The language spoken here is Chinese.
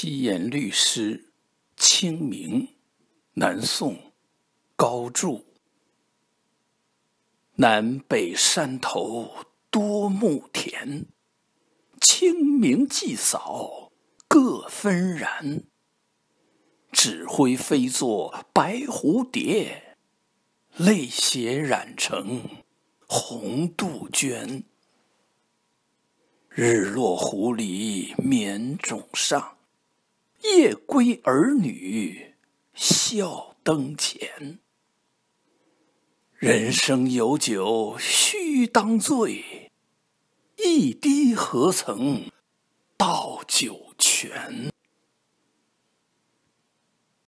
七言律诗，《清明》，南宋，高翥。南北山头多牧田，清明祭扫各纷然。纸灰飞作白蝴蝶，泪血染成红杜鹃。日落狐狸眠冢上。夜归儿女笑灯前，人生有酒须当醉，一滴何曾。